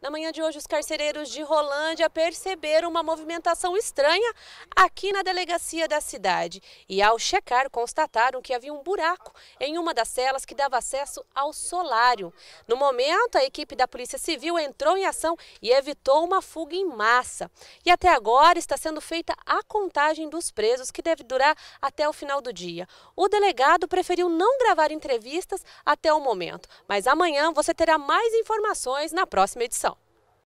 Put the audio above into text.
Na manhã de hoje, os carcereiros de Rolândia perceberam uma movimentação estranha aqui na delegacia da cidade. E ao checar, constataram que havia um buraco em uma das celas que dava acesso ao solário. No momento, a equipe da Polícia Civil entrou em ação e evitou uma fuga em massa. E até agora está sendo feita a contagem dos presos, que deve durar até o final do dia. O delegado preferiu não gravar entrevistas até o momento, mas amanhã você terá mais informações na próxima edição.